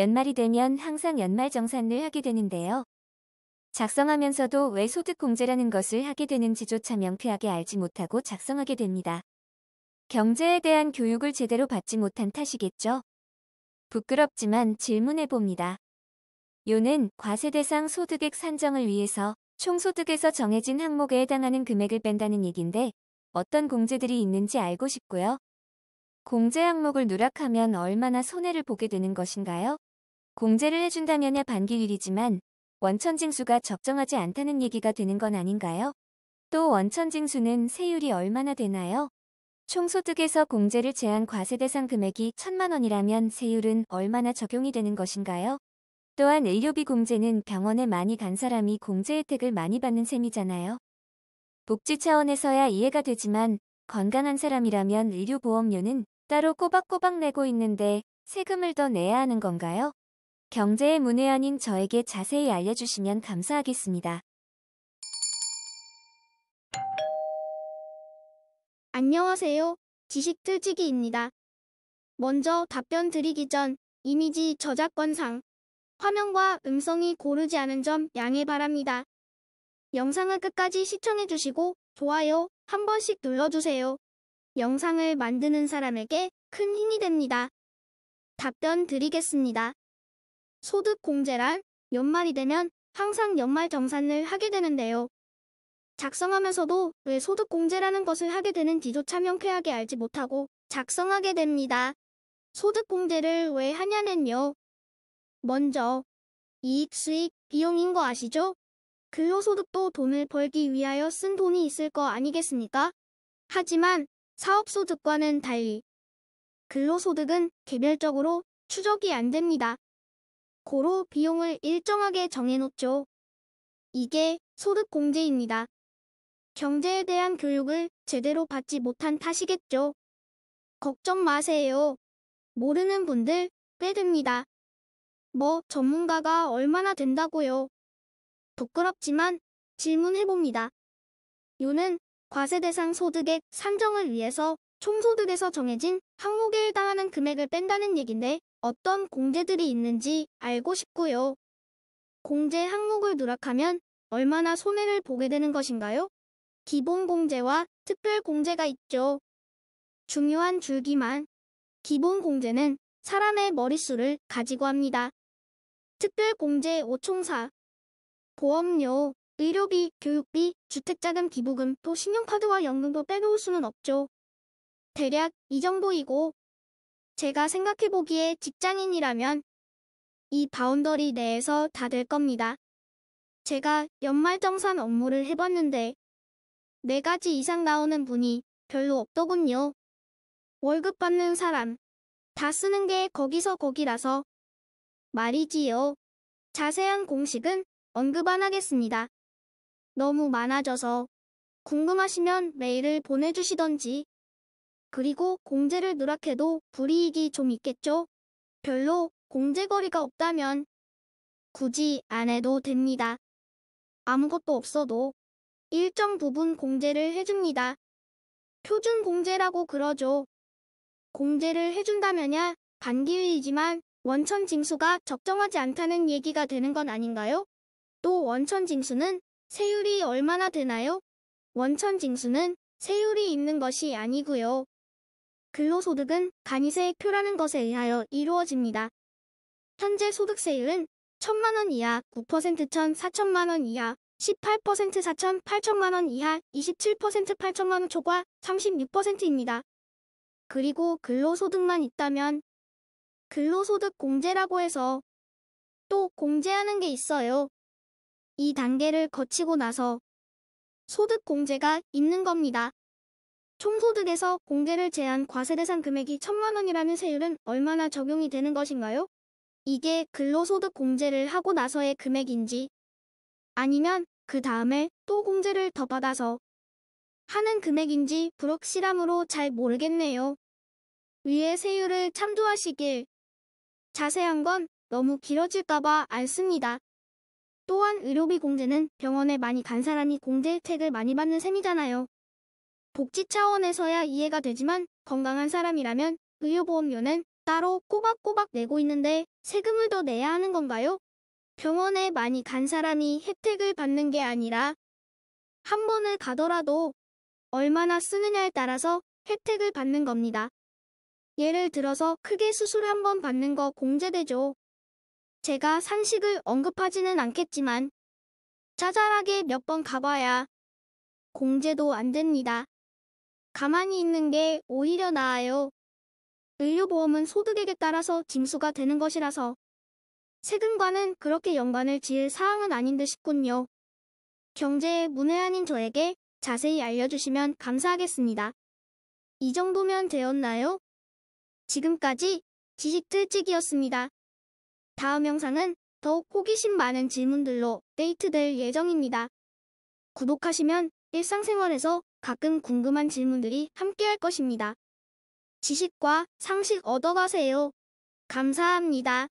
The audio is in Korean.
연말이 되면 항상 연말정산을 하게 되는데요. 작성하면서도 왜 소득공제라는 것을 하게 되는지조차 명쾌하게 알지 못하고 작성하게 됩니다. 경제에 대한 교육을 제대로 받지 못한 탓이겠죠. 부끄럽지만 질문해봅니다. 요는 과세대상 소득액 산정을 위해서 총소득에서 정해진 항목에 해당하는 금액을 뺀다는 얘긴데 어떤 공제들이 있는지 알고 싶고요. 공제 항목을 누락하면 얼마나 손해를 보게 되는 것인가요? 공제를 해준다면야 반기율이지만 원천징수가 적정하지 않다는 얘기가 되는 건 아닌가요? 또 원천징수는 세율이 얼마나 되나요? 총소득에서 공제를 제한 과세 대상 금액이 천만 원이라면 세율은 얼마나 적용이 되는 것인가요? 또한 의료비 공제는 병원에 많이 간 사람이 공제 혜택을 많이 받는 셈이잖아요. 복지 차원에서야 이해가 되지만 건강한 사람이라면 의료보험료는 따로 꼬박꼬박 내고 있는데 세금을 더 내야 하는 건가요? 경제의 문외한인 저에게 자세히 알려주시면 감사하겠습니다. 안녕하세요. 지식틀치기입니다. 먼저 답변 드리기 전 이미지 저작권상 화면과 음성이 고르지 않은 점 양해 바랍니다. 영상을 끝까지 시청해주시고 좋아요 한 번씩 눌러주세요. 영상을 만드는 사람에게 큰 힘이 됩니다. 답변 드리겠습니다. 소득공제란 연말이 되면 항상 연말정산을 하게 되는데요. 작성하면서도 왜 소득공제라는 것을 하게 되는지조차 명쾌하게 알지 못하고 작성하게 됩니다. 소득공제를 왜 하냐는요. 먼저 이익 수익 비용인 거 아시죠? 근로소득도 돈을 벌기 위하여 쓴 돈이 있을 거 아니겠습니까? 하지만 사업소득과는 달리 근로소득은 개별적으로 추적이 안 됩니다. 고로 비용을 일정하게 정해놓죠. 이게 소득 공제입니다. 경제에 대한 교육을 제대로 받지 못한 탓이겠죠. 걱정 마세요. 모르는 분들 꽤 됩니다. 뭐 전문가가 얼마나 된다고요. 부끄럽지만 질문해봅니다. 요는 과세대상 소득액 산정을 위해서 총소득에서 정해진 항목에 해당하는 금액을 뺀다는 얘긴데 어떤 공제들이 있는지 알고 싶고요. 공제 항목을 누락하면 얼마나 손해를 보게 되는 것인가요? 기본 공제와 특별 공제가 있죠. 중요한 줄기만 기본 공제는 사람의 머릿수를 가지고 합니다. 특별 공제 5총사 보험료, 의료비, 교육비, 주택자금 기부금 또 신용카드와 연금도 빼놓을 수는 없죠. 대략 이 정도이고 제가 생각해보기에 직장인이라면 이 바운더리 내에서 다 될 겁니다. 제가 연말정산 업무를 해봤는데 4가지 이상 나오는 분이 별로 없더군요. 월급 받는 사람 다 쓰는 게 거기서 거기라서 말이지요. 자세한 공식은 언급 안 하겠습니다. 너무 많아져서 궁금하시면 메일을 보내주시던지 그리고 공제를 누락해도 불이익이 좀 있겠죠? 별로 공제거리가 없다면 굳이 안 해도 됩니다. 아무것도 없어도 일정 부분 공제를 해줍니다. 표준 공제라고 그러죠. 공제를 해준다면야 반기유이지만 원천 징수가 적정하지 않다는 얘기가 되는 건 아닌가요? 또 원천 징수는 세율이 얼마나 되나요? 원천 징수는 세율이 있는 것이 아니고요. 근로소득은 간이세액표라는 것에 의하여 이루어집니다. 현재 소득세율은 1천만 원 이하, 9% 1천, 4천만 원 이하, 18% 4천, 8천만 원 이하, 27% 8천만 원 초과, 36%입니다. 그리고 근로소득만 있다면 근로소득 공제라고 해서 또 공제하는 게 있어요. 이 단계를 거치고 나서 소득 공제가 있는 겁니다. 총소득에서 공제를 제한 과세대상 금액이 천만 원이라는 세율은 얼마나 적용이 되는 것인가요? 이게 근로소득 공제를 하고 나서의 금액인지 아니면 그 다음에 또 공제를 더 받아서 하는 금액인지 불확실함으로 잘 모르겠네요. 위의 세율을 참조하시길 자세한 건 너무 길어질까봐 알습니다. 또한 의료비 공제는 병원에 많이 간 사람이 공제 혜택을 많이 받는 셈이잖아요. 복지 차원에서야 이해가 되지만 건강한 사람이라면 의료보험료는 따로 꼬박꼬박 내고 있는데 세금을 더 내야 하는 건가요? 병원에 많이 간 사람이 혜택을 받는 게 아니라 한 번을 가더라도 얼마나 쓰느냐에 따라서 혜택을 받는 겁니다. 예를 들어서 크게 수술 한 번 받는 거 공제되죠. 제가 상식을 언급하지는 않겠지만 자잘하게 몇 번 가봐야 공제도 안 됩니다. 가만히 있는 게 오히려 나아요. 의료보험은 소득액에 따라서 징수가 되는 것이라서 세금과는 그렇게 연관을 지을 사항은 아닌 듯 싶군요. 경제에 문외한인 저에게 자세히 알려주시면 감사하겠습니다. 이 정도면 되었나요? 지금까지 지식틀찍이었습니다. 다음 영상은 더욱 호기심 많은 질문들로 데이트될 예정입니다. 구독하시면 일상생활에서 가끔 궁금한 질문들이 함께할 것입니다. 지식과 상식 얻어가세요. 감사합니다.